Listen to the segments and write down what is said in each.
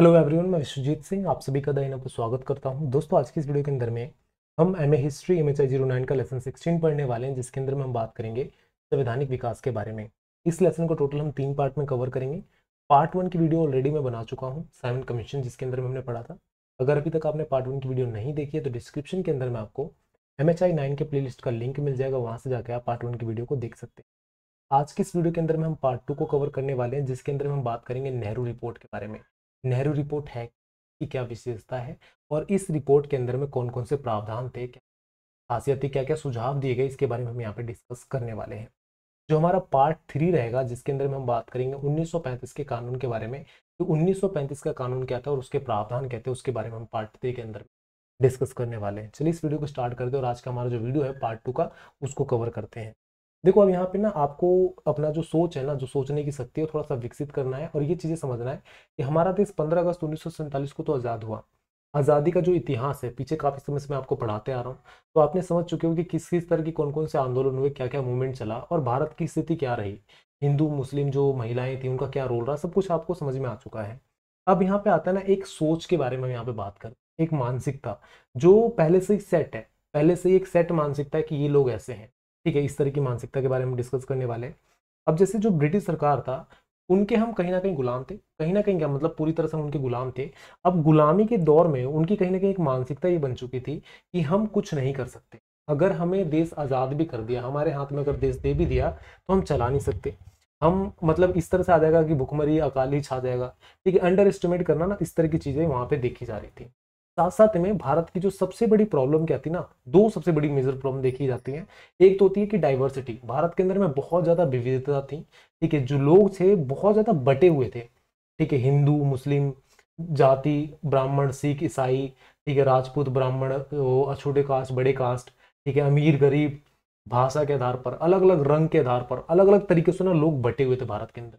Hello everyone मैं विश्वजीत सिंह आप सभी का दाइना आपको स्वागत करता हूं दोस्तों आज की इस वीडियो के अंदर में हम M A history M H I zero nine का लेसन सिक्सटीन पढ़ने वाले हैं जिसके अंदर में हम बात करेंगे संवैधानिक विकास के बारे में इस लेसन को टोटल हम तीन पार्ट में कवर करेंगे पार्ट वन की वीडियो ऑलरेडी मैं बना चुका हूँ साइवन कमीशन जिसके अंदर में हमने पढ़ा था अगर अभी तक आपने पार्ट वन की वीडियो नहीं देखी है तो डिस्क्रिप्शन के अंदर में आपको एम एच आई नाइन के प्ले लिस्ट का लिंक मिल जाएगा वहाँ से जाकर आप पार्ट वन की वीडियो को देख सकते हैं आज की इस वीडियो के अंदर में हम पार्ट टू को कवर करने वाले हैं जिसके अंदर में हम बात करेंगे नेहरू रिपोर्ट के बारे में नेहरू रिपोर्ट है की क्या विशेषता है और इस रिपोर्ट के अंदर में कौन कौन से प्रावधान थे क्या खासियत थी क्या क्या सुझाव दिए गए इसके बारे में हम यहाँ पे डिस्कस करने वाले हैं जो हमारा पार्ट थ्री रहेगा जिसके अंदर में हम बात करेंगे 1935 के कानून के बारे में तो 1935 का कानून क्या था और उसके प्रावधान क्या थे उसके बारे में हम पार्ट थ्री के अंदर डिस्कस करने वाले हैं चलिए इस वीडियो को स्टार्ट करते हैं और आज का हमारा जो वीडियो है पार्ट टू का उसको कवर करते हैं देखो अब यहाँ पे ना आपको अपना जो सोच है ना जो सोचने की शक्ति है थोड़ा सा विकसित करना है और ये चीज़ें समझना है कि हमारा देश पंद्रह अगस्त उन्नीस को तो आज़ाद हुआ आज़ादी का जो इतिहास है पीछे काफ़ी समय से मैं आपको पढ़ाते आ रहा हूँ तो आपने समझ चुके हो कि किस किस तरह की कौन कौन से आंदोलन हुए क्या क्या मूवमेंट चला और भारत की स्थिति क्या रही हिंदू मुस्लिम जो महिलाएं थी उनका क्या रोल रहा सब कुछ आपको समझ में आ चुका है अब यहाँ पे आता है ना एक सोच के बारे में यहाँ पे बात कर एक मानसिकता जो पहले से ही सेट है पहले से ही एक सेट मानसिकता है कि ये लोग ऐसे हैं ठीक है इस तरह की मानसिकता के बारे में डिस्कस करने वाले अब जैसे जो ब्रिटिश सरकार था उनके हम कहीं ना कहीं गुलाम थे कहीं ना कहीं क्या मतलब पूरी तरह से हम उनके गुलाम थे अब गुलामी के दौर में उनकी कहीं ना कहीं एक मानसिकता ये बन चुकी थी कि हम कुछ नहीं कर सकते अगर हमें देश आज़ाद भी कर दिया हमारे हाथ में अगर देश दे भी दिया तो हम चला नहीं सकते हम मतलब इस तरह से आ जाएगा कि भुखमरी अकाली छा जाएगा ठीक है अंडर एस्टिमेट करना ना इस तरह की चीज़ें वहाँ पे देखी जा रही थी साथ साथ में भारत की जो सबसे बड़ी प्रॉब्लम क्या थी ना दो सबसे बड़ी मेजर प्रॉब्लम देखी जाती है एक तो होती है कि डाइवर्सिटी भारत के अंदर में बहुत ज़्यादा विविधता थी ठीक है जो लोग थे बहुत ज़्यादा बटे हुए थे ठीक है हिंदू मुस्लिम जाति ब्राह्मण सिख ईसाई ठीक है राजपूत ब्राह्मण छोटे कास्ट बड़े कास्ट ठीक है अमीर गरीब भाषा के आधार पर अलग अलग रंग के आधार पर अलग अलग तरीके से ना लोग बटे हुए थे भारत के अंदर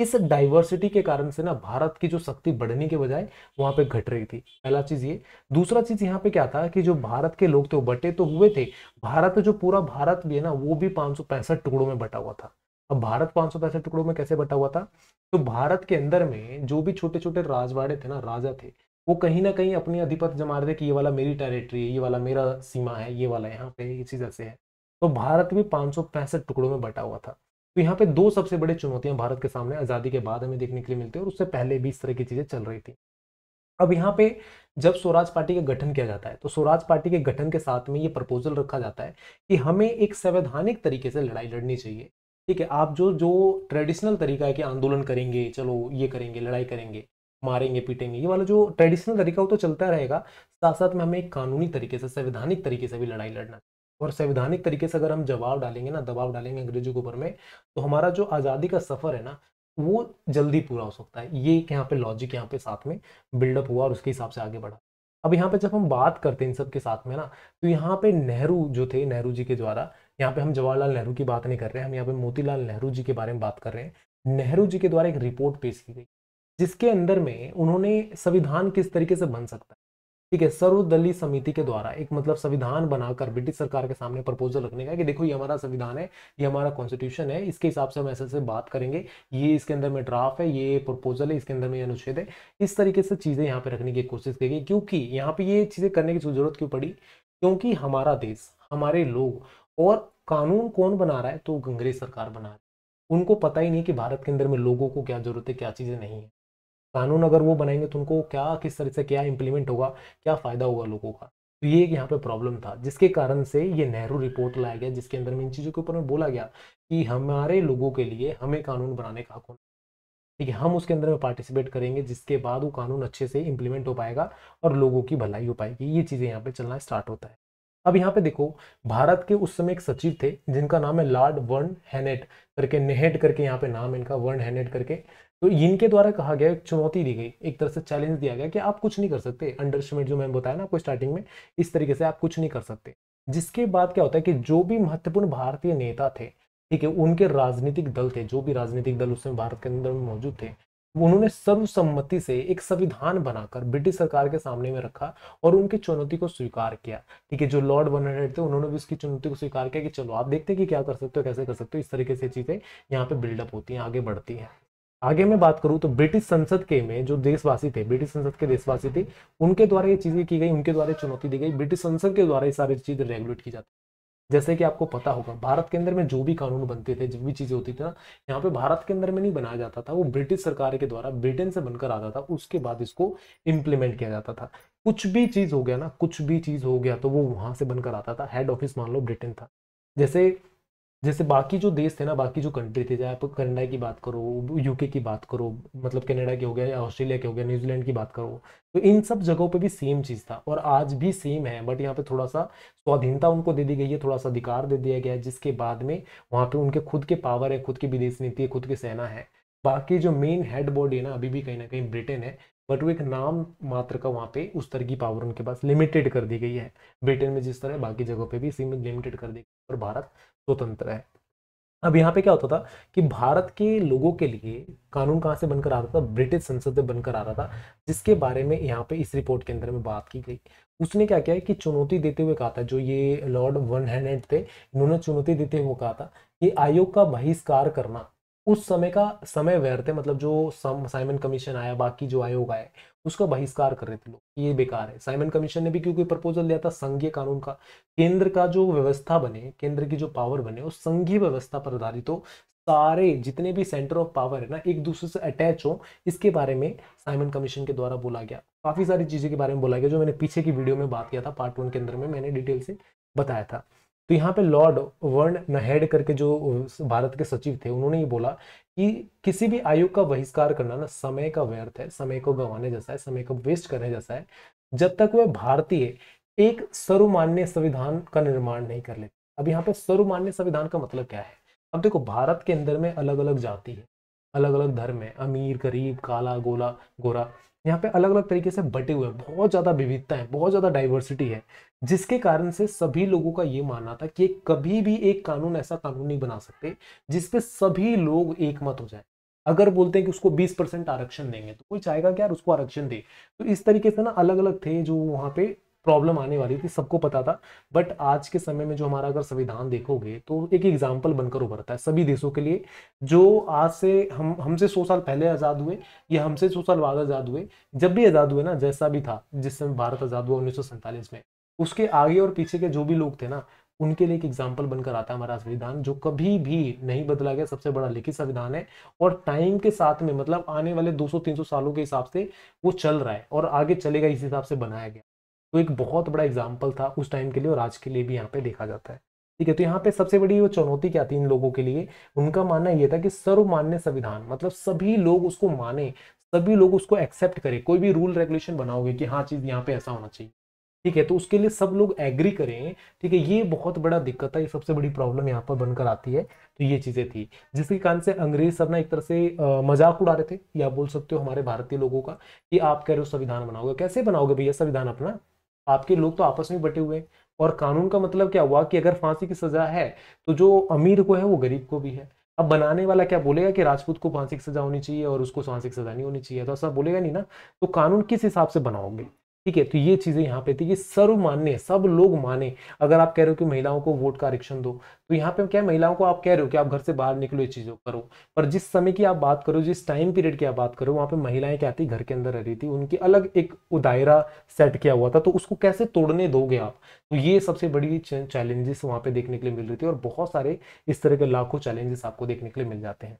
इस डाइवर्सिटी के कारण से ना भारत की जो शक्ति बढ़ने के बजाय वहां पे घट रही थी पहला चीज़ ये दूसरा चीज़ यहाँ पे क्या था कि जो भारत के लोग थे वो बटे तो हुए थे भारत जो पूरा भारत भी है ना वो भी पांच टुकड़ों में बटा हुआ था अब भारत पांच टुकड़ों में कैसे बटा हुआ था तो भारत के अंदर में जो भी छोटे छोटे राजवाड़े थे ना राजा थे वो कहीं ना कहीं अपनी अधिपत जमा रहे थे कि ये वाला मेरी टेरिटरी है ये वाला मेरा सीमा है ये वाला यहाँ पे ये चीज़ ऐसे है तो भारत भी पांच टुकड़ों में बटा हुआ था तो यहाँ पे दो सबसे बड़े चुनौतियां भारत के सामने आज़ादी के बाद हमें देखने के लिए मिलती है और उससे पहले भी इस तरह की चीज़ें चल रही थी अब यहाँ पे जब स्वराज पार्टी का गठन किया जाता है तो स्वराज पार्टी के गठन के साथ में ये प्रपोजल रखा जाता है कि हमें एक संवैधानिक तरीके से लड़ाई लड़नी चाहिए ठीक है आप जो जो ट्रेडिशनल तरीका है कि आंदोलन करेंगे चलो ये करेंगे लड़ाई करेंगे मारेंगे पीटेंगे ये वाला जो ट्रेडिशनल तरीका वो तो चलता रहेगा साथ साथ में हमें एक कानूनी तरीके से संवैधानिक तरीके से भी लड़ाई लड़ना और संवैधानिक तरीके से अगर हम जवाब डालेंगे ना दबाव डालेंगे अंग्रेजों के ऊपर में तो हमारा जो आज़ादी का सफ़र है ना वो जल्दी पूरा हो सकता है ये यहाँ पे लॉजिक यहाँ पे साथ में बिल्डअप हुआ और उसके हिसाब से आगे बढ़ा अब यहाँ पे जब हम बात करते हैं इन सब के साथ में ना तो यहाँ पे नेहरू जो थे नेहरू जी के द्वारा यहाँ पे हम जवाहरलाल नेहरू की बात नहीं कर रहे हैं हम यहाँ पे मोतीलाल नेहरू जी के बारे में बात कर रहे हैं नेहरू जी के द्वारा एक रिपोर्ट पेश की गई जिसके अंदर में उन्होंने संविधान किस तरीके से बन सकता है ठीक है सर्वदलीय समिति के द्वारा एक मतलब संविधान बनाकर ब्रिटिश सरकार के सामने प्रपोजल रखने का कि देखो ये हमारा संविधान है ये हमारा कॉन्स्टिट्यूशन है इसके हिसाब से हम ऐसे से बात करेंगे ये इसके अंदर में ड्राफ्ट है ये प्रपोजल है इसके अंदर में अनुच्छेद है इस तरीके से चीज़ें यहाँ पे रखने की कोशिश की गई क्योंकि यहाँ पे ये चीज़ें करने की जरूरत क्यों पड़ी क्योंकि हमारा देश हमारे लोग और कानून कौन बना रहा है तो अंग्रेज सरकार बना रही है उनको पता ही नहीं कि भारत के अंदर में लोगों को क्या जरूरत है क्या चीज़ें नहीं है कानून अगर वो बनाएंगे तो उनको क्या किस तरह से क्या इम्प्लीमेंट होगा क्या फ़ायदा होगा लोगों का तो ये एक यहाँ पे प्रॉब्लम था जिसके कारण से ये नेहरू रिपोर्ट लाया गया जिसके अंदर में इन चीज़ों के ऊपर में बोला गया कि हमारे लोगों के लिए हमें कानून बनाने का हक होना ठीक है हम उसके अंदर में पार्टिसिपेट करेंगे जिसके बाद वो कानून अच्छे से इम्प्लीमेंट हो पाएगा और लोगों की भलाई हो पाएगी ये चीज़ें यहाँ पर चलना स्टार्ट होता है अब यहाँ पे देखो भारत के उस समय एक सचिव थे जिनका नाम है लॉर्ड वर्न हैनेट करके नेहेट करके यहाँ पे नाम इनका वर्न हैनेट करके तो इनके द्वारा कहा गया एक चुनौती दी गई एक तरह से चैलेंज दिया गया कि आप कुछ नहीं कर सकते अंडर जो मैंने बताया ना आपको स्टार्टिंग में इस तरीके से आप कुछ नहीं कर सकते जिसके बाद क्या होता है कि जो भी महत्वपूर्ण भारतीय नेता थे ठीक है उनके राजनीतिक दल थे जो भी राजनीतिक दल उसमें भारत के अंदर मौजूद थे उन्होंने सर्वसम्मति से एक संविधान बनाकर ब्रिटिश सरकार के सामने में रखा और उनकी चुनौती को स्वीकार किया ठीक है जो लॉर्ड बर्नाडेट थे उन्होंने भी उसकी चुनौती को स्वीकार किया कि चलो आप देखते हैं कि क्या कर सकते हो कैसे कर सकते हो इस तरीके से चीज़ें यहाँ पे बिल्डअप होती हैं आगे बढ़ती हैं आगे मैं बात करूं तो ब्रिटिश संसद के में जो देशवासी थे ब्रिटिश संसद के देशवासी थे उनके द्वारा ये चीजें की गई उनके द्वारा चुनौती दी गई ब्रिटिश संसद के द्वारा ये सारी चीज रेगुलेट की जाती जैसे कि आपको पता होगा भारत के अंदर में जो भी कानून बनते थे जो भी चीज़ें होती थी ना यहाँ पे भारत के अंदर में नहीं बनाया जाता था वो ब्रिटिश सरकार के द्वारा ब्रिटेन से बनकर आता था उसके बाद इसको इम्प्लीमेंट किया जाता था कुछ भी चीज़ हो गया ना कुछ भी चीज़ हो गया तो वो वहां से बनकर आता था हेड ऑफिस मान लो ब्रिटेन था जैसे जैसे बाकी जो देश थे ना बाकी जो कंट्री थे चाहे आप कनाडा की बात करो यूके की बात करो मतलब कनाडा के हो गया या ऑस्ट्रेलिया के हो गया न्यूजीलैंड की बात करो तो इन सब जगहों पे भी सेम चीज़ था और आज भी सेम है बट यहाँ पे थोड़ा सा स्वाधीनता उनको दे दी गई है थोड़ा सा अधिकार दे दिया गया है जिसके बाद में वहाँ पे उनके खुद के पावर है खुद की विदेश नीति है खुद की सेना है बाकी जो मेन हेड बॉडी है ना अभी भी कहीं ना कहीं ब्रिटेन है बट वो एक नाम मात्र का वहाँ पे उस तरह की पावर उनके पास लिमिटेड कर दी गई है ब्रिटेन में जिस तरह बाकी जगहों पे भी इसी में लिमिटेड कर दी गई और भारत स्वतंत्र है अब यहाँ पे क्या होता था कि भारत के लोगों के लिए कानून कहाँ से बनकर आ रहा था ब्रिटिश संसद से बनकर आ रहा था जिसके बारे में यहाँ पे इस रिपोर्ट के अंदर में बात की गई उसने क्या किया है कि चुनौती देते हुए कहा था जो ये लॉर्ड वन हैंडेड थे इन्होंने चुनौती देते हुए कहा था कि आयोग का बहिष्कार करना उस समय का समय व्यर्थ है मतलब जो सम साइमन कमीशन आया बाकी जो आयोग आए उसका बहिष्कार कर रहे थे लोग ये बेकार है साइमन कमीशन ने भी क्योंकि प्रपोजल दिया था संघीय कानून का केंद्र का जो व्यवस्था बने केंद्र की जो पावर बने वो संघीय व्यवस्था पर आधारित हो सारे जितने भी सेंटर ऑफ पावर है ना एक दूसरे से अटैच हो इसके बारे में साइमन कमीशन के द्वारा बोला गया काफ़ी सारी चीज़ें के बारे में बोला गया जो मैंने पीछे की वीडियो में बात किया था पार्ट वन के अंदर में मैंने डिटेल से बताया था तो यहाँ पे लॉर्ड वर्ण नहेड करके जो भारत के सचिव थे उन्होंने ये बोला कि किसी भी आयु का बहिष्कार करना ना समय का व्यर्थ है समय को गंवाने जैसा है समय को वेस्ट करने जैसा है जब तक वह भारतीय एक सर्वमान्य संविधान का निर्माण नहीं कर लेते अब यहाँ पे सर्वमान्य संविधान का मतलब क्या है अब देखो भारत के अंदर में अलग अलग जाति है अलग अलग धर्म है अमीर गरीब काला गोला गोरा यहाँ पे अलग अलग तरीके से बटे हुए हैं बहुत ज़्यादा विविधता है बहुत ज़्यादा डाइवर्सिटी है जिसके कारण से सभी लोगों का ये मानना था कि कभी भी एक कानून ऐसा कानून नहीं बना सकते जिसपे सभी लोग एक हो जाए अगर बोलते हैं कि उसको 20 परसेंट आरक्षण देंगे तो कोई चाहेगा कि यार उसको आरक्षण दे तो इस तरीके से ना अलग अलग थे जो वहाँ पे प्रॉब्लम आने वाली थी सबको पता था बट आज के समय में जो हमारा अगर संविधान देखोगे तो एक एग्जाम्पल बनकर उभरता है सभी देशों के लिए जो आज से हम हमसे सौ साल पहले आज़ाद हुए या हमसे सौ साल बाद आज़ाद हुए जब भी आज़ाद हुए ना जैसा भी था जिस समय भारत आज़ाद हुआ उन्नीस में उसके आगे और पीछे के जो भी लोग थे ना उनके लिए एक एग्जाम्पल बनकर आता है हमारा संविधान जो कभी भी नहीं बदला गया सबसे बड़ा लिखित संविधान है और टाइम के साथ में मतलब आने वाले 200-300 सालों के हिसाब से वो चल रहा है और आगे चलेगा इस हिसाब से बनाया गया तो एक बहुत बड़ा एग्जाम्पल था उस टाइम के लिए और आज के लिए भी यहाँ पे देखा जाता है ठीक है तो यहाँ पे सबसे बड़ी वो चुनौती क्या थी इन लोगों के लिए उनका मानना यह था कि सर्वमान्य संविधान मतलब सभी लोग उसको माने सभी लोग उसको एक्सेप्ट करें कोई भी रूल रेगुलेशन बनाओगे कि हाँ चीज़ यहाँ पे ऐसा होना चाहिए ठीक है तो उसके लिए सब लोग एग्री करें ठीक है ये बहुत बड़ा दिक्कत है ये सबसे बड़ी प्रॉब्लम यहाँ पर बनकर आती है तो ये चीज़ें थी जिसके कारण से अंग्रेज सब ना एक तरह से मजाक उड़ा रहे थे या बोल सकते हो हमारे भारतीय लोगों का कि आप कह रहे हो संविधान बनाओगे कैसे बनाओगे भैया संविधान अपना आपके लोग तो आपस में बटे हुए हैं और कानून का मतलब क्या हुआ कि अगर फांसी की सजा है तो जो अमीर को है वो गरीब को भी है अब बनाने वाला क्या बोलेगा कि राजपूत को फांसी की सजा होनी चाहिए और उसको फांसी की सजा नहीं होनी चाहिए तो ऐसा बोलेगा नहीं ना तो कानून किस हिसाब से बनाओगे ठीक है तो ये चीज़ें यहाँ पे थी कि सर्व मान्य सब लोग माने अगर आप कह रहे हो कि महिलाओं को वोट का आरक्षण दो तो यहाँ पे क्या महिलाओं को आप कह रहे हो कि आप घर से बाहर निकलो ये चीज़ों करो पर जिस समय की आप बात करो जिस टाइम पीरियड की आप बात करो वहां पे महिलाएं क्या थी घर के अंदर रह रही थी उनकी अलग एक दायरा सेट किया हुआ था तो उसको कैसे तोड़ने दोगे आप तो ये सबसे बड़ी चैलेंजेस वहां पे देखने के लिए मिल रही थी और बहुत सारे इस तरह के लाखों चैलेंजेस आपको देखने के लिए मिल जाते हैं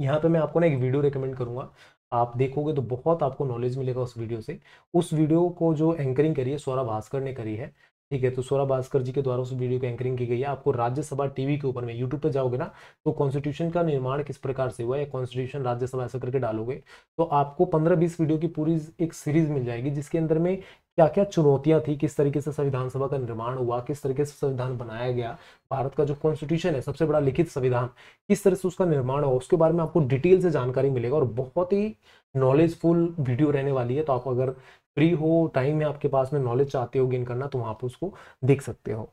यहाँ पे मैं आपको ना एक वीडियो रिकमेंड करूंगा आप देखोगे तो बहुत आपको नॉलेज मिलेगा उस वीडियो से उस वीडियो को जो एंकरिंग करी है सौरभ भास्कर ने करी है ठीक है तो सौरभ भास्कर जी के द्वारा उस वीडियो की एंकरिंग की गई है आपको राज्यसभा टीवी के ऊपर में यूट्यूब पर जाओगे ना तो कॉन्स्टिट्यूशन का निर्माण किस प्रकार से हुआ है कॉन्स्टिट्यूशन राज्यसभा ऐसा करके डालोगे तो आपको पंद्रह बीस वीडियो की पूरी एक सीरीज मिल जाएगी जिसके अंदर में क्या क्या चुनौतियां थी किस तरीके से संविधान सभा का निर्माण हुआ किस तरीके से संविधान बनाया गया भारत का जो कॉन्स्टिट्यूशन है सबसे बड़ा लिखित संविधान किस तरह से उसका निर्माण हुआ उसके बारे में आपको डिटेल से जानकारी मिलेगा और बहुत ही नॉलेजफुल वीडियो रहने वाली है तो आप अगर फ्री हो टाइम में आपके पास में नॉलेज चाहते हो गेन करना तो वहाँ पर उसको देख सकते हो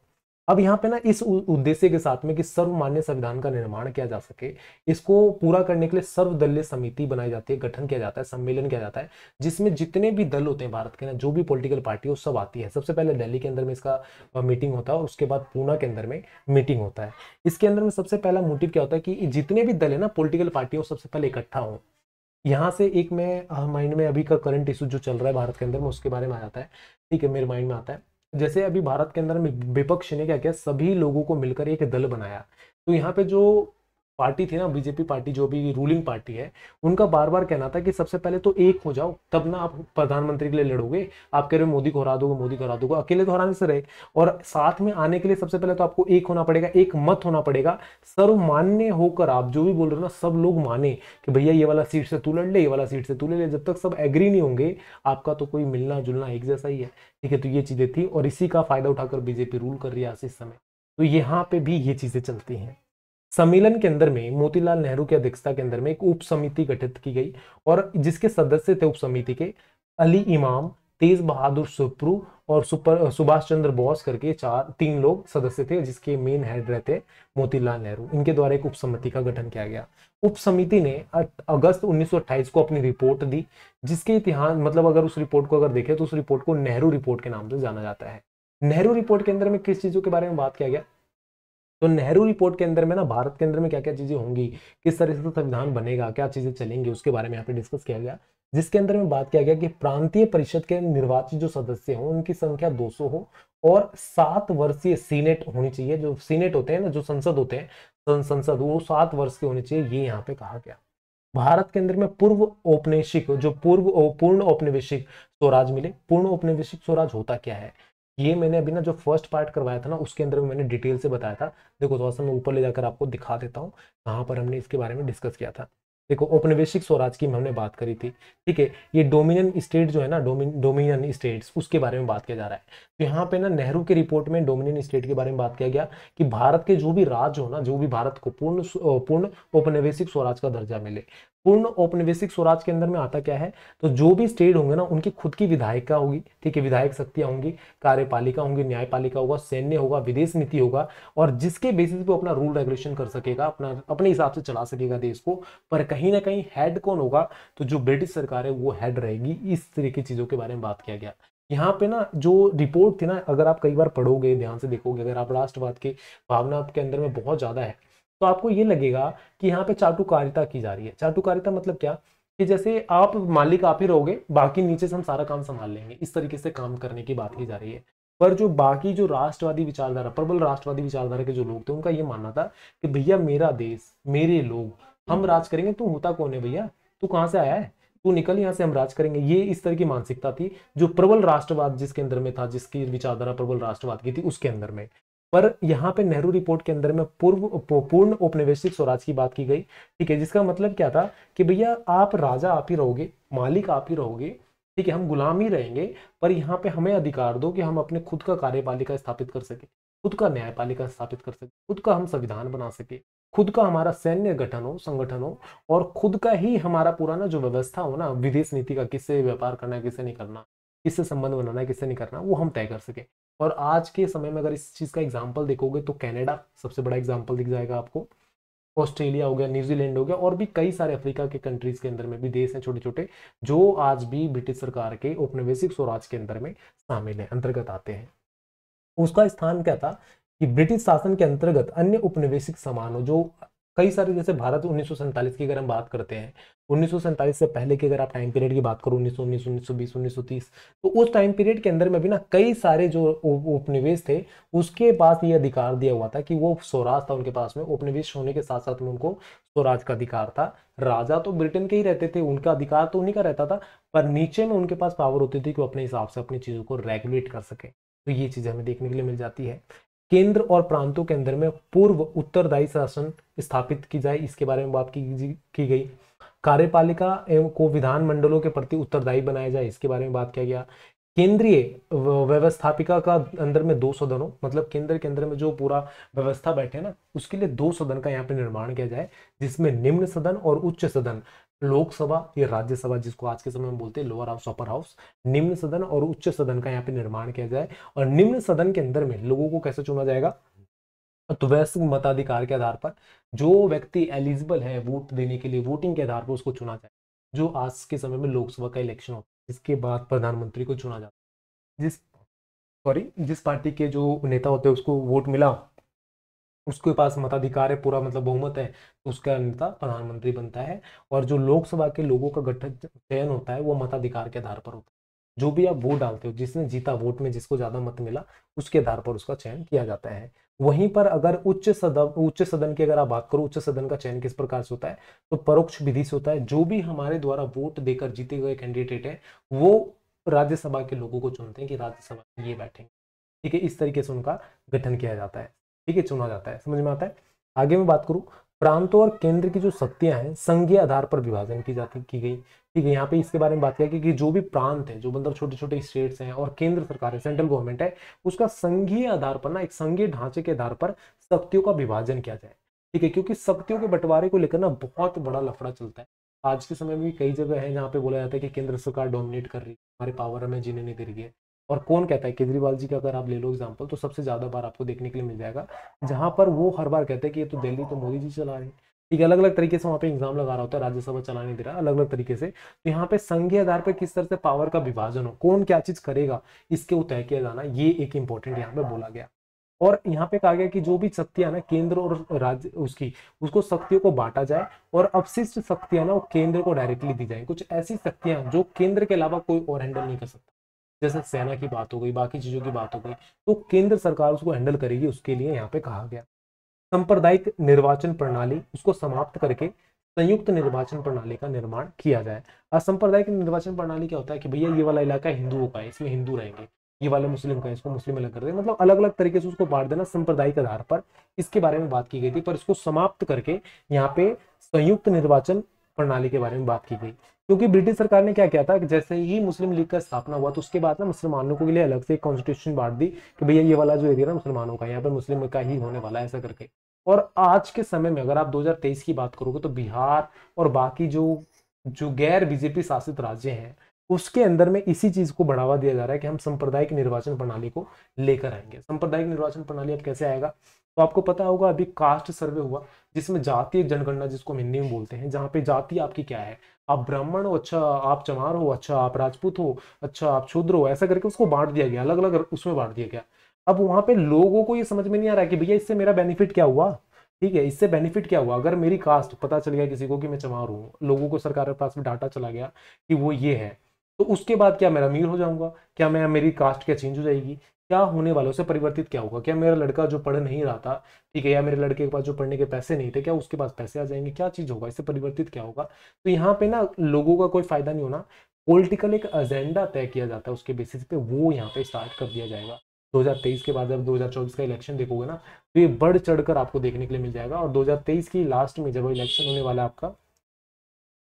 अब यहाँ पे ना इस उद्देश्य के साथ में कि सर्वमान्य संविधान का निर्माण किया जा सके इसको पूरा करने के लिए सर्वदलीय समिति बनाई जाती है गठन किया जाता है सम्मेलन किया जाता है जिसमें जितने भी दल होते हैं भारत के ना जो भी पॉलिटिकल पार्टी हो सब आती है सबसे पहले दिल्ली के अंदर में इसका मीटिंग होता है और उसके बाद पूना के अंदर में मीटिंग होता है इसके अंदर में सबसे पहला मोटिव क्या होता है कि जितने भी दल है ना पोलिटिकल पार्टी हो सबसे पहले इकट्ठा हो यहाँ से एक मैं माइंड में अभी का करंट इशू जो चल रहा है भारत के अंदर में उसके बारे में आ जाता है ठीक है मेरे माइंड में आता है जैसे अभी भारत के अंदर में विपक्ष ने क्या किया सभी लोगों को मिलकर एक दल बनाया तो यहाँ पे जो पार्टी थी ना बीजेपी पार्टी जो भी रूलिंग पार्टी है उनका बार बार कहना था कि सबसे पहले तो एक हो जाओ तब ना आप प्रधानमंत्री के लिए लड़ोगे आप कह रहे हो मोदी को हरा दोगे मोदी को हरा दोगे अकेले तो हराने से रहे और साथ में आने के लिए सबसे पहले तो आपको एक होना पड़ेगा एक मत होना पड़ेगा सर्वमान्य होकर आप जो भी बोल रहे हो ना सब लोग माने कि भैया ये वाला सीट से तू लड़ ले ये वाला सीट से तू ले ले जब तक सब एग्री नहीं होंगे आपका तो कोई मिलना जुलना एक जैसा ही है ठीक है तो ये चीजें थी और इसी का फायदा उठाकर बीजेपी रूल कर रही है आज इस समय तो यहाँ पे भी ये चीजें चलती हैं सम्मेलन के अंदर में मोतीलाल नेहरू की अध्यक्षता के अंदर में एक उप समिति गठित की गई और जिसके सदस्य थे उप समिति के अली इमाम तेज बहादुर सुप्रू और सुपर सुभाष चंद्र बोस करके चार तीन लोग सदस्य थे जिसके मेन हेड रहते मोतीलाल नेहरू इनके द्वारा एक उप समिति का गठन किया गया उप समिति ने अगस्त 1928 को अपनी रिपोर्ट दी जिसके इतिहास मतलब अगर उस रिपोर्ट को अगर देखें तो उस रिपोर्ट को नेहरू रिपोर्ट के नाम से जाना जाता है नेहरू रिपोर्ट के अंदर में किस चीज़ों के बारे में बात किया गया तो नेहरू रिपोर्ट के अंदर में ना भारत के अंदर में क्या क्या चीज़ें होंगी किस तरह से तो संविधान बनेगा क्या चीज़ें चलेंगी उसके बारे में यहाँ पे डिस्कस किया गया जिसके अंदर में बात किया गया कि प्रांतीय परिषद के निर्वाचित जो सदस्य हों उनकी संख्या 200 हो और सात वर्षीय सीनेट होनी चाहिए जो सीनेट होते हैं ना जो संसद होते हैं संसद वो सात वर्ष के होने चाहिए ये यहाँ पे कहा गया भारत के अंदर में पूर्व औपनिवेशिक जो पूर्व पूर्ण औपनिवेशिक स्वराज मिले पूर्ण औपनिवेशिक स्वराज होता क्या है ये मैंने अभी ना जो फर्स्ट पार्ट करवाया था ना उसके अंदर भी मैंने डिटेल से बताया था देखो थोड़ा सा मैं ऊपर ले जाकर आपको दिखा देता हूँ कहाँ पर हमने इसके बारे में डिस्कस किया था देखो औपनिवेशिक स्वराज की हमने बात करी थी ठीक है ये डोमिनियन स्टेट जो है ना डोमिनियन स्टेट्स उसके बारे में बात किया जा रहा है तो यहाँ पे ना नेहरू की रिपोर्ट में डोमिनियन स्टेट के बारे में बात किया गया कि भारत के जो भी राज्य हो ना जो भी भारत को पूर्ण पूर्ण औपनिवेशिक स्वराज का दर्जा मिले पूर्ण औपनिवेशिक स्वराज के अंदर में आता क्या है तो जो भी स्टेट होंगे ना उनकी खुद की विधायिका होगी ठीक है विधायक शक्तियां होंगी कार्यपालिका होंगी न्यायपालिका होगा सैन्य होगा विदेश नीति होगा और जिसके बेसिस पे अपना रूल रेगुलेशन कर सकेगा अपना अपने हिसाब से चला सकेगा देश को पर कहीं ना कहीं हेड कौन होगा तो जो ब्रिटिश सरकार है वो हेड रहेगी इस तरह की चीज़ों के बारे में बात किया गया यहाँ पे ना जो रिपोर्ट थी ना अगर आप कई बार पढ़ोगे ध्यान से देखोगे अगर आप राष्ट्रवाद की भावना आपके अंदर में बहुत ज़्यादा है तो आपको ये लगेगा कि यहाँ पे चाटुकारिता की जा रही है चाटुकारिता मतलब क्या कि जैसे आप मालिक आप ही रहोगे बाकी नीचे से हम सारा काम संभाल लेंगे इस तरीके से काम करने की बात की जा रही है पर जो बाकी जो राष्ट्रवादी विचारधारा प्रबल राष्ट्रवादी विचारधारा के जो लोग थे उनका ये मानना था कि भैया मेरा देश मेरे लोग हम हम्म। राज करेंगे तू होता कौन है भैया तू कहाँ से आया है तू निकल यहाँ से हम राज करेंगे ये इस तरह की मानसिकता थी जो प्रबल राष्ट्रवाद जिसके अंदर में था जिसकी विचारधारा प्रबल राष्ट्रवाद की थी उसके अंदर में पर यहाँ पे नेहरू रिपोर्ट के अंदर में पूर्व पूर्ण औपनिवेशिक स्वराज की बात की गई ठीक है जिसका मतलब क्या था कि भैया आप राजा आप ही रहोगे मालिक आप ही रहोगे ठीक है हम गुलाम ही रहेंगे पर यहाँ पे हमें अधिकार दो कि हम अपने खुद का कार्यपालिका स्थापित कर सके खुद का न्यायपालिका स्थापित कर सके खुद का हम संविधान बना सके खुद का हमारा सैन्य गठन हो संगठन हो और खुद का ही हमारा पूरा ना जो व्यवस्था हो ना विदेश नीति का किससे व्यापार करना है किससे नहीं करना किससे संबंध बनाना है किससे नहीं करना वो हम तय कर सके और आज के समय में अगर इस चीज़ का एग्जाम्पल देखोगे तो कैनेडा सबसे बड़ा एग्जाम्पल दिख जाएगा आपको ऑस्ट्रेलिया हो गया न्यूजीलैंड हो गया और भी कई सारे अफ्रीका के कंट्रीज के अंदर में भी देश हैं छोटे छोटे जो आज भी ब्रिटिश सरकार के औपनिवेशिक स्वराज के अंदर में शामिल हैं अंतर्गत आते हैं उसका स्थान क्या था कि ब्रिटिश शासन के अंतर्गत अन्य उपनिवेशिक समानों जो कई सारे जैसे भारत उन्नीस की अगर हम बात करते हैं उन्नीस से पहले की अगर आप टाइम पीरियड की बात करो उन्नीस सौ उन्नीस उन्नीस सौ बीस उन्नीस सौ तीस तो उस टाइम पीरियड के अंदर में भी ना कई सारे जो उपनिवेश थे उसके पास ये अधिकार दिया हुआ था कि वो स्वराज था उनके पास में उपनिवेश होने के साथ साथ में उनको स्वराज का अधिकार था राजा तो ब्रिटेन के ही रहते थे उनका अधिकार तो उन्हीं का रहता था पर नीचे में उनके पास पावर होती थी कि वो अपने हिसाब से अपनी चीज़ों को रेगुलेट कर सके तो ये चीज़ हमें देखने के लिए मिल जाती है केंद्र और प्रांतों के अंदर में पूर्व उत्तरदायी शासन स्थापित की जाए इसके बारे में बात की, की गई कार्यपालिका एवं को विधान मंडलों के प्रति उत्तरदायी बनाया जाए इसके बारे में बात किया गया केंद्रीय व्यवस्थापिका का अंदर में दो सदनों मतलब केंद्र के अंदर में जो पूरा व्यवस्था बैठे ना उसके लिए दो सदन का यहाँ पे निर्माण किया जाए जिसमें निम्न सदन और उच्च सदन लोकसभा या राज्यसभा जिसको आज के समय में बोलते हैं लोअर हाउस अपर हाउस निम्न सदन और उच्च सदन का यहाँ पे निर्माण किया जाए और निम्न सदन के अंदर में लोगों को कैसे चुना जाएगा तो वैश्विक मताधिकार के आधार पर जो व्यक्ति एलिजिबल है वोट देने के लिए वोटिंग के आधार पर उसको चुना जाए जो आज के समय में लोकसभा का इलेक्शन होता है जिसके बाद प्रधानमंत्री को चुना जाता है जिस सॉरी जिस पार्टी के जो नेता होते हैं उसको वोट मिला उसके पास मताधिकार है पूरा मतलब बहुमत है तो उसका नेता प्रधानमंत्री बनता है और जो लोकसभा के लोगों का गठन चयन होता है वो मताधिकार के आधार पर होता है जो भी आप वोट डालते हो जिसने जीता वोट में जिसको ज़्यादा मत मिला उसके आधार पर उसका चयन किया जाता है वहीं पर अगर उच्च सदन उच्च सदन की अगर आप बात करो उच्च सदन का चयन किस प्रकार से होता है तो परोक्ष विधि से होता है जो भी हमारे द्वारा वोट देकर जीते हुए कैंडिडेट है वो राज्यसभा के लोगों को चुनते हैं कि राज्यसभा में ये बैठेंगे ठीक है इस तरीके से उनका गठन किया जाता है ठीक है चुना जाता है समझ में आता है आगे मैं बात करूँ प्रांतों और केंद्र की जो शक्तियां हैं संघीय आधार पर विभाजन की जाती की गई ठीक है यहाँ पे इसके बारे में बात किया कि, कि जो भी प्रांत है जो मतलब छोटे छोटे स्टेट्स हैं और केंद्र सरकार है सेंट्रल गवर्नमेंट है उसका संघीय आधार पर ना एक संघीय ढांचे के आधार पर शक्तियों का विभाजन किया जाए ठीक है क्योंकि शक्तियों के बंटवारे को लेकर ना बहुत बड़ा लफड़ा चलता है आज के समय में भी कई जगह है जहाँ पे बोला जाता है कि केंद्र सरकार डोमिनेट कर रही है हमारे पावर हमें जीने नहीं दे रही है और कौन कहता है केजरीवाल जी का अगर आप ले लो एग्जाम्पल तो सबसे ज़्यादा बार आपको देखने के लिए मिल जाएगा जहां पर वो हर बार कहते हैं कि ये तो दिल्ली तो मोदी जी चला रहे हैं ठीक है अलग अलग तरीके से वहाँ पे एग्जाम लगा रहा होता है राज्यसभा चला नहीं दे रहा अलग अलग तरीके से तो यहाँ पे संघीय आधार पर किस तरह से पावर का विभाजन हो कौन क्या चीज करेगा इसके वो तय किया जाना ये एक इंपॉर्टेंट यहाँ पे बोला गया और यहाँ पे कहा गया कि जो भी शक्तियां ना केंद्र और राज्य उसकी उसको शक्तियों को बांटा जाए और अवशिष्ट शक्तियां ना वो केंद्र को डायरेक्टली दी जाए कुछ ऐसी शक्तियां जो केंद्र के अलावा कोई और हैंडल नहीं कर सकता जैसे सेना की बात हो गई बाकी चीज़ों की बात हो गई तो केंद्र सरकार उसको हैंडल करेगी उसके लिए यहाँ पे कहा गया सांप्रदायिक निर्वाचन प्रणाली उसको समाप्त करके संयुक्त निर्वाचन प्रणाली का निर्माण किया जाए असंप्रदायिक निर्वाचन प्रणाली क्या होता है कि भैया ये वाला इलाका हिंदुओं का है इसमें हिंदू रहेंगे ये वाला मुस्लिम का है इसको मुस्लिम अलग कर देंगे मतलब अलग अलग तरीके से उसको बांट देना संप्रदायिक आधार पर इसके बारे में बात की गई थी पर इसको समाप्त करके यहाँ पे संयुक्त निर्वाचन प्रणाली के बारे में बात की गई क्योंकि ब्रिटिश सरकार ने क्या किया था कि जैसे ही मुस्लिम लीग का स्थापना हुआ तो उसके बाद ना मुसलमानों के लिए अलग से एक कॉन्स्टिट्यूशन बांट दी कि भैया ये वाला जो एरिया ना मुसलमानों का यहाँ पर मुस्लिम का ही होने वाला है ऐसा करके और आज के समय में अगर आप 2023 की बात करोगे तो बिहार और बाकी जो जो गैर बीजेपी शासित राज्य हैं उसके अंदर में इसी चीज को बढ़ावा दिया जा रहा है कि हम सांप्रदायिक निर्वाचन प्रणाली को लेकर आएंगे सांप्रदायिक निर्वाचन प्रणाली अब कैसे आएगा तो आपको पता होगा अभी कास्ट सर्वे हुआ जिसमें जातीय जनगणना जिसको हम हिंदी में बोलते हैं जहाँ पे जाति आपकी क्या है आप ब्राह्मण हो अच्छा आप चमार हो अच्छा आप राजपूत हो अच्छा आप शूद्र हो ऐसा करके उसको बांट दिया गया अलग अलग उसमें बांट दिया गया अब वहां पे लोगों को ये समझ में नहीं आ रहा कि भैया इससे मेरा बेनिफिट क्या हुआ ठीक है इससे बेनिफिट क्या हुआ अगर मेरी कास्ट पता चल गया किसी को कि मैं चमार हूँ लोगों को सरकार के पास में डाटा चला गया कि वो ये है तो उसके बाद क्या मैं अमीर हो जाऊंगा क्या मैं मेरी कास्ट क्या चेंज हो जाएगी क्या होने वाला उसे परिवर्तित क्या होगा क्या मेरा लड़का जो पढ़ नहीं रहा था ठीक है या मेरे लड़के के पास जो पढ़ने के पैसे नहीं थे क्या उसके पास पैसे आ जाएंगे क्या चीज़ होगा इसे परिवर्तित क्या होगा तो यहाँ पे ना लोगों का कोई फायदा नहीं होना पोलिटिकल एक एजेंडा तय किया जाता है उसके बेसिस पे वो यहाँ पे स्टार्ट कर दिया जाएगा 2023 के बाद जब 2024 का इलेक्शन देखोगे ना तो ये बढ़ चढ़कर आपको देखने के लिए मिल जाएगा और 2023 की लास्ट में जब इलेक्शन होने वाला है आपका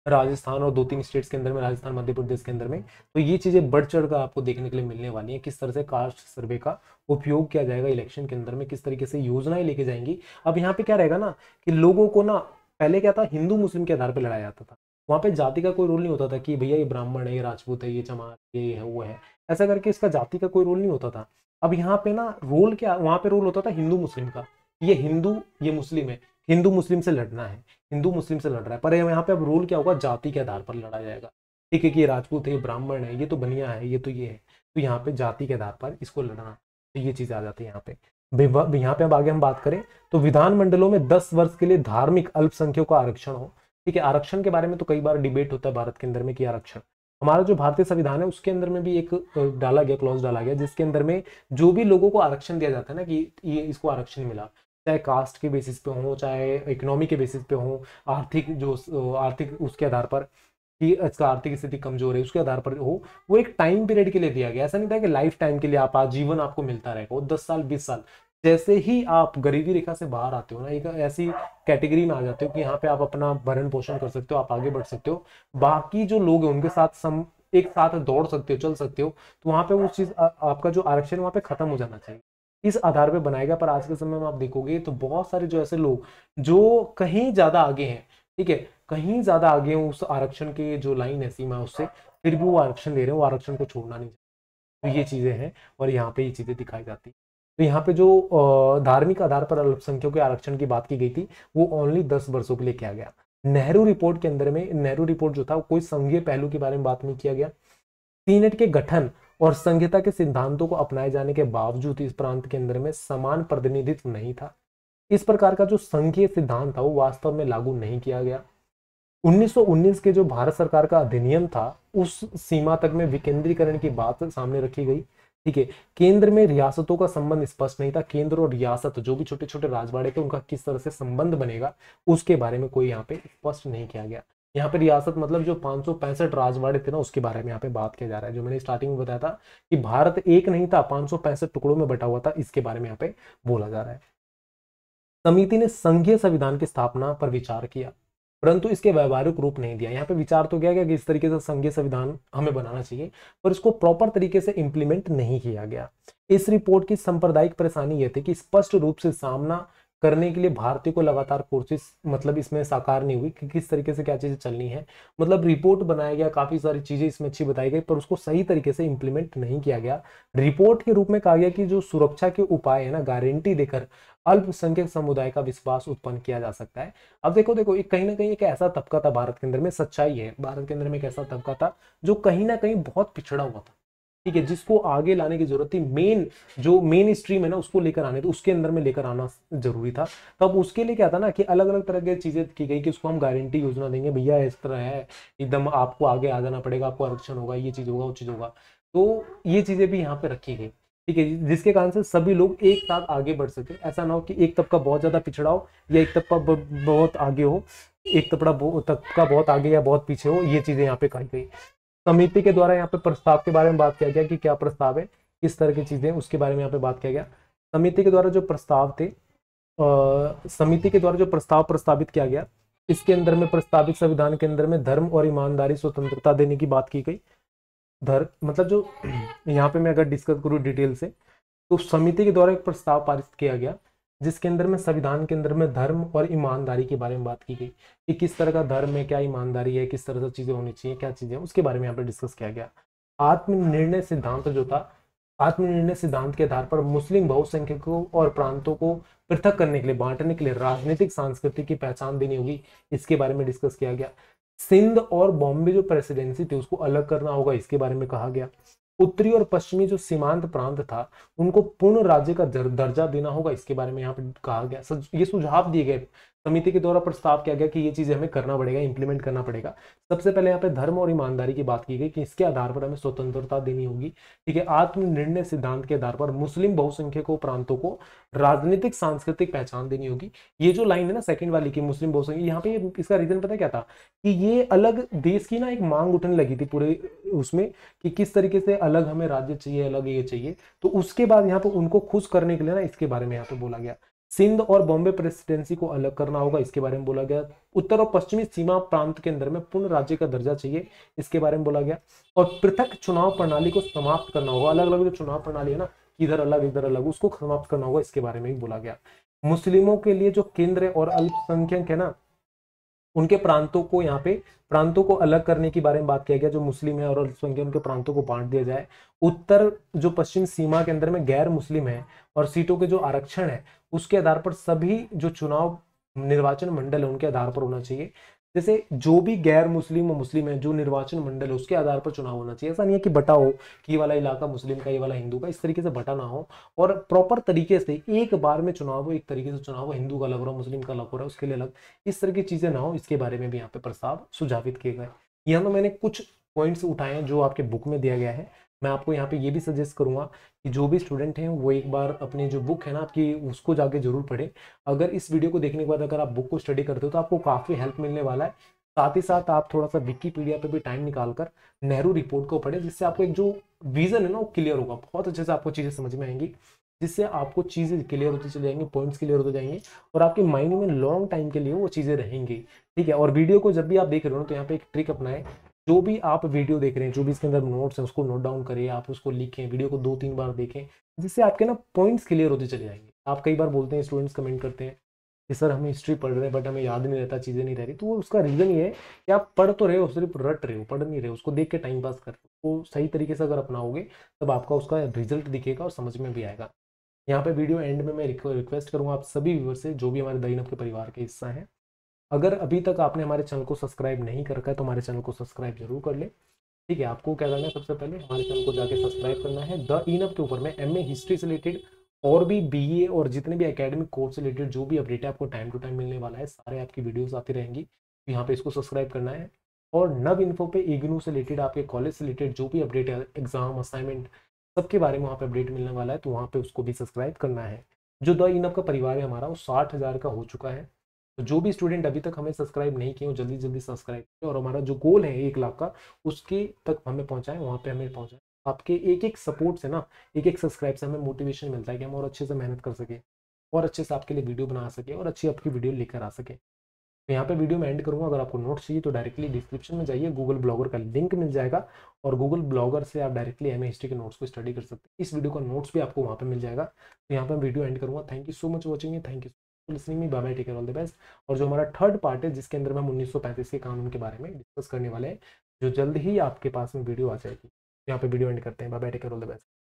राजस्थान और दो तीन स्टेट्स के अंदर में राजस्थान मध्य प्रदेश के अंदर में तो ये चीज़ें बढ़ चढ़ कर आपको देखने के लिए मिलने वाली हैं किस तरह से कास्ट सर्वे का उपयोग किया जाएगा इलेक्शन के अंदर में किस तरीके से योजनाएं लेके जाएंगी अब यहाँ पे क्या रहेगा ना कि लोगों को ना पहले क्या था हिंदू मुस्लिम के आधार पर लड़ाया जाता था वहाँ पे जाति का कोई रोल नहीं होता था कि भैया ये ब्राह्मण है ये राजपूत है ये चमार ये है वो है ऐसा करके इसका जाति का कोई रोल नहीं होता था अब यहाँ पे ना रोल क्या वहाँ पे रोल होता था हिंदू मुस्लिम का ये हिंदू ये मुस्लिम है हिंदू मुस्लिम से लड़ना है हिंदू मुस्लिम से लड़ रहा है पर यहाँ पे अब रूल क्या होगा जाति के आधार पर लड़ा जाएगा ठीक है कि ये राजपूत है ये ब्राह्मण है ये तो बनिया है ये तो ये है तो यहाँ पे जाति के आधार पर इसको लड़ना तो ये चीज़ आ जाती है यहाँ पे यहाँ पे अब आगे हम बात करें तो विधानमंडलों में दस वर्ष के लिए धार्मिक अल्पसंख्यक का आरक्षण हो ठीक है आरक्षण के बारे में तो कई बार डिबेट होता है भारत के अंदर में कि आरक्षण हमारा जो भारतीय संविधान है उसके अंदर में भी एक डाला गया क्लॉज डाला गया जिसके अंदर में जो भी लोगों को आरक्षण दिया जाता है ना कि ये इसको आरक्षण मिला चाहे कास्ट के बेसिस पे हों चाहे इकोनॉमी के बेसिस पे हों आर्थिक जो आर्थिक उसके आधार पर कि इसका आर्थिक स्थिति कमजोर है उसके आधार पर हो वो एक टाइम पीरियड के लिए दिया गया ऐसा नहीं था कि लाइफ टाइम के लिए आप आजीवन जीवन आपको मिलता रहेगा वो दस साल बीस साल जैसे ही आप गरीबी रेखा से बाहर आते हो ना एक ऐसी कैटेगरी में आ जाते हो कि यहाँ पे आप अपना भरण पोषण कर सकते हो आप आगे बढ़ सकते हो बाकी जो लोग हैं उनके साथ सम एक साथ दौड़ सकते हो चल सकते हो तो वहाँ पे वो चीज़ आपका जो आरक्षण वहाँ पे खत्म हो जाना चाहिए इस आधार पे बनाएगा पर आज के समय में आप देखोगे तो बहुत सारे जो ऐसे लोग जो कहीं ज़्यादा आगे हैं ठीक है कहीं ज़्यादा आगे हैं उस आरक्षण के जो लाइन है सीमा उससे फिर भी वो आरक्षण ले रहे हैं वो आरक्षण को छोड़ना नहीं तो ये चीज़ें हैं और यहाँ पे ये चीज़ें दिखाई जाती तो यहाँ पे जो धार्मिक आधार पर अल्पसंख्यक के आरक्षण की बात की गई थी वो ओनली दस वर्षों के लिए किया गया नेहरू रिपोर्ट के अंदर में नेहरू रिपोर्ट जो था वो कोई संघीय पहलू के बारे में बात नहीं किया गया सीनेट के गठन और संहिता के सिद्धांतों को अपनाए जाने के बावजूद इस प्रांत के अंदर में समान प्रतिनिधित्व नहीं था इस प्रकार का जो संघीय सिद्धांत था वो वास्तव में लागू नहीं किया गया 1919 के जो भारत सरकार का अधिनियम था उस सीमा तक में विकेंद्रीकरण की बात सामने रखी गई ठीक है केंद्र में रियासतों का संबंध स्पष्ट नहीं था केंद्र और रियासत जो भी छोटे छोटे राजवाड़े थे उनका किस तरह से संबंध बनेगा उसके बारे में कोई यहाँ पे स्पष्ट नहीं किया गया यहाँ पे रियासत मतलब जो पाँच सौ पैंसठ राजवाड़े थे ना उसके बारे में यहाँ पे बात किया जा रहा है जो मैंने स्टार्टिंग में बताया था कि भारत एक नहीं था पाँच सौ पैंसठ टुकड़ों में बटा हुआ था इसके बारे में यहाँ पे बोला जा रहा है समिति ने संघीय संविधान की स्थापना पर विचार किया परंतु इसके व्यवहारिक रूप नहीं दिया यहाँ पे विचार तो किया गया कि इस तरीके से संघीय संविधान हमें बनाना चाहिए पर इसको प्रॉपर तरीके से इम्प्लीमेंट नहीं किया गया इस रिपोर्ट की सांप्रदायिक परेशानी यह थी कि स्पष्ट रूप से सामना करने के लिए भारतीय को लगातार कोशिश मतलब इसमें साकार नहीं हुई कि किस तरीके से क्या चीज़ें चलनी है मतलब रिपोर्ट बनाया गया काफ़ी सारी चीज़ें इसमें अच्छी बताई गई पर उसको सही तरीके से इंप्लीमेंट नहीं किया गया रिपोर्ट के रूप में कहा गया कि जो सुरक्षा के उपाय है ना गारंटी देकर अल्पसंख्यक समुदाय का विश्वास उत्पन्न किया जा सकता है अब देखो देखो एक कहीं ना कहीं एक ऐसा तबका था भारत के अंदर में सच्चाई है भारत के अंदर में एक ऐसा तबका था जो कहीं ना कहीं बहुत पिछड़ा हुआ था ठीक है जिसको आगे लाने की जरूरत थी मेन जो मेन स्ट्रीम है ना उसको लेकर आने तो उसके अंदर में लेकर आना जरूरी था तब उसके लिए क्या था ना कि अलग अलग तरह की चीजें की गई कि उसको हम गारंटी योजना देंगे भैया इस तरह है एकदम आपको आगे आ जाना पड़ेगा आपको आरक्षण होगा ये चीज होगा वो चीज होगा तो ये चीजें भी यहाँ पे रखी गई ठीक है जिसके कारण से सभी लोग एक साथ आगे बढ़ सके ऐसा ना हो कि एक तबका बहुत ज्यादा पिछड़ा हो या एक तबका बहुत आगे हो एक तबड़ा तबका बहुत आगे या बहुत पीछे हो ये चीजें यहाँ पे कही गई समिति के द्वारा यहाँ पे प्रस्ताव के बारे में बात किया गया कि क्या प्रस्ताव है किस तरह की चीज़ें उसके बारे में यहाँ पे बात किया गया समिति के द्वारा जो प्रस्ताव थे समिति के द्वारा जो प्रस्ताव प्रस्तावित किया गया इसके अंदर में प्रस्तावित संविधान के अंदर में धर्म और ईमानदारी स्वतंत्रता देने की बात की गई धर्म मतलब जो यहाँ पे मैं अगर डिस्कस करूँ डिटेल से तो समिति के द्वारा एक प्रस्ताव पारित किया गया जिसके अंदर में संविधान के अंदर में धर्म और ईमानदारी के बारे में बात की गई कि किस तरह का धर्म है क्या ईमानदारी है किस तरह से चीज़ें होनी चाहिए क्या चीज़ें उसके बारे में यहाँ पर डिस्कस किया गया आत्मनिर्णय सिद्धांत जो था आत्मनिर्णय सिद्धांत के आधार पर मुस्लिम बहुसंख्यकों और प्रांतों को पृथक करने के लिए बांटने के लिए राजनीतिक सांस्कृतिक की पहचान देनी होगी इसके बारे में डिस्कस किया गया सिंध और बॉम्बे जो प्रेसिडेंसी थी उसको अलग करना होगा इसके बारे में कहा गया उत्तरी और पश्चिमी जो सीमांत प्रांत था उनको पूर्ण राज्य का दर्जा देना होगा इसके बारे में यहाँ पे कहा गया ये सुझाव दिए गए समिति के द्वारा प्रस्ताव किया गया कि ये चीज़ें हमें करना पड़ेगा इंप्लीमेंट करना पड़ेगा सबसे पहले यहाँ पे धर्म और ईमानदारी की बात की गई कि इसके आधार पर हमें स्वतंत्रता देनी होगी ठीक है आत्मनिर्णय सिद्धांत के आधार पर मुस्लिम बहुसंख्यकों प्रांतों को राजनीतिक सांस्कृतिक पहचान देनी होगी ये जो लाइन है ना सेकंड वाली की मुस्लिम बहुसंख्यक यहाँ पे इसका रीजन पता क्या था कि ये अलग देश की ना एक मांग उठने लगी थी पूरे उसमें कि किस तरीके से अलग हमें राज्य चाहिए अलग ये चाहिए तो उसके बाद यहाँ पे उनको खुश करने के लिए ना इसके बारे में यहाँ पे बोला गया सिंध और बॉम्बे प्रेसिडेंसी को अलग करना होगा इसके बारे में बोला गया उत्तर और पश्चिमी सीमा प्रांत के अंदर में पूर्ण राज्य का दर्जा चाहिए इसके बारे में बोला गया और पृथक चुनाव प्रणाली को समाप्त करना होगा अलग अलग जो चुनाव प्रणाली है ना इधर अलग इधर अलग उसको समाप्त करना होगा इसके बारे में भी बोला गया मुस्लिमों के लिए जो केंद्र और अल्पसंख्यक है ना उनके प्रांतों को यहाँ पे प्रांतों को अलग करने के बारे में बात किया गया जो मुस्लिम है और अल्पसंख्यक उनके प्रांतों को बांट दिया जाए उत्तर जो पश्चिम सीमा के अंदर में गैर मुस्लिम है और सीटों के जो आरक्षण है उसके आधार पर सभी जो चुनाव निर्वाचन मंडल है उनके आधार पर होना चाहिए जैसे जो भी गैर मुस्लिम और मुस्लिम है जो निर्वाचन मंडल है उसके आधार पर चुनाव होना चाहिए ऐसा नहीं है कि बटा हो कि ये वाला इलाका मुस्लिम का ये वाला हिंदू का इस तरीके से बटा ना हो और प्रॉपर तरीके से एक बार में चुनाव हो एक तरीके से चुनाव हो हिंदू का अलग हो रहा मुस्लिम का अलग हो रहा है उसके लिए अलग इस तरह की चीज़ें ना हो इसके बारे में भी यहाँ पे प्रस्ताव सुझावित किए गए यहाँ पर मैंने कुछ पॉइंट्स उठाए हैं जो आपके बुक में दिया गया है मैं आपको यहाँ पे ये भी सजेस्ट करूँगा कि जो भी स्टूडेंट हैं वो एक बार अपने जो बुक है ना आपकी उसको जाके जरूर पढ़े अगर इस वीडियो को देखने के बाद अगर आप बुक को स्टडी करते हो तो आपको काफ़ी हेल्प मिलने वाला है साथ ही साथ आप थोड़ा सा विकीपीडिया पे भी टाइम निकाल कर नेहरू रिपोर्ट को पढ़े जिससे आपको एक जो विजन है ना वो क्लियर होगा बहुत अच्छे से आपको चीज़ें समझ में आएंगी जिससे आपको चीज़ें क्लियर होती चली जाएंगी पॉइंट्स क्लियर होते जाएंगे और आपके माइंड में लॉन्ग टाइम के लिए वो चीज़ें रहेंगी ठीक है और वीडियो को जब भी आप देख रहे हो तो यहाँ पे एक ट्रिक अपनाएं जो भी आप वीडियो देख रहे हैं जो भी इसके अंदर नोट्स हैं उसको नोट डाउन करिए आप उसको लिखें वीडियो को दो तीन बार देखें जिससे आपके ना पॉइंट्स क्लियर होते चले जाएंगे आप कई बार बोलते हैं स्टूडेंट्स कमेंट करते हैं कि सर हम हिस्ट्री पढ़ रहे हैं बट हमें याद नहीं रहता चीज़ें नहीं रह रही तो वो उसका रीज़न ये है कि आप पढ़ तो रहे हो सिर्फ रट रहे हो पढ़ नहीं रहे हो उसको देख के टाइम पास कर रहे हो तो सही तरीके से अगर अपनाओगे तब आपका उसका रिजल्ट दिखेगा और समझ में भी आएगा यहाँ पे वीडियो एंड में मैं रिक्वेस्ट करूँगा आप सभी व्यूवर से जो भी हमारे दहीनब के परिवार के हिस्सा हैं अगर अभी तक आपने हमारे चैनल को सब्सक्राइब नहीं कर रखा है तो हमारे चैनल को सब्सक्राइब जरूर कर ले ठीक है आपको क्या करना है सबसे पहले हमारे चैनल को जाके सब्सक्राइब करना है द इन के ऊपर में एम हिस्ट्री से रिलेटेड और भी बी और जितने भी अकेडमिक कोर्स से रिलेटेड जो भी अपडेट है आपको टाइम टू टाइम मिलने वाला है सारे आपकी वीडियोज़ आती रहेंगी यहाँ पे इसको सब्सक्राइब करना है और नव इन्फो पे इग्नू से रिलेटेड आपके कॉलेज से रिलेटेड जो भी अपडेट है एग्जाम असाइनमेंट सबके बारे में वहाँ पे अपडेट मिलने वाला है तो वहाँ पे उसको भी सब्सक्राइब करना है जो द इनअप का परिवार है हमारा वो साठ हज़ार का हो चुका है तो जो भी स्टूडेंट अभी तक हमें सब्सक्राइब नहीं किए जल्दी जल्दी सब्सक्राइब किए और हमारा जो गोल है एक लाख का उसके तक हमें पहुँचाएं वहाँ पर हमें पहुँचाएं आपके एक एक सपोर्ट से ना एक एक सब्सक्राइब से हमें मोटिवेशन मिलता है कि हम और अच्छे से मेहनत कर सके और अच्छे से आपके लिए वीडियो बना सके और अच्छी आपकी वीडियो लेकर आ सके तो यहाँ पे वीडियो में एंड करूँगा अगर आपको नोट्स चाहिए तो डायरेक्टली डिस्क्रिप्शन में जाइए गूगल ब्लॉगर का लिंक मिल जाएगा और गूगल ब्लॉगर से आप डायरेक्टली एम हिस्ट्री के नोट्स को स्टडी कर सकते हैं इस वीडियो का नोट्स भी आपको वहाँ पर मिल जाएगा तो यहाँ पर वीडियो एंड करूँगा thank you so much watching thank you listening me bye bye take care all the best और जो हमारा थर्ड पार्ट है जिसके अंदर हम उन्नीस के कानून के बारे में डिस्कस करने वाले हैं जो जल्द ही आपके पास में वीडियो आ जाएगी यहाँ पे वीडियो एंड करते हैं bye bye take care all the best